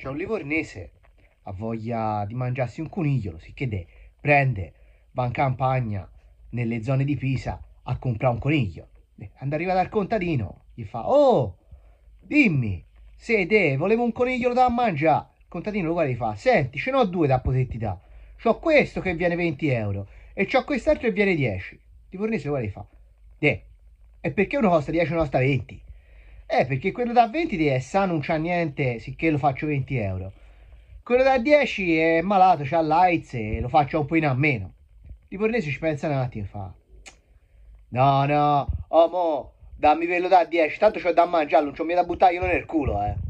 C'è un livornese ha voglia di mangiarsi un coniglio, sicché de, prende, va in campagna, nelle zone di Pisa, a comprare un coniglio. Eh, quando arriva dal contadino, gli fa, oh, dimmi, se te volevo un coniglio da mangiare. Il contadino lo guarda e gli fa, senti, ce n'ho due da poterti dare. C'ho questo che viene 20 euro e c'ho quest'altro che viene 10. Il livornese lo guarda e gli fa, eh, e perché uno costa 10 e uno costa 20? Eh, perché quello da 20 di sa non c'ha niente, sicché lo faccio 20 euro. Quello da 10 è malato, c'ha lights e lo faccio un po' in a meno. I bornesi ci pensano un attimo e fa... No, no, oh mo, dammi quello da 10, tanto c'ho da mangiare, non c'ho mica da buttare io nel culo, eh.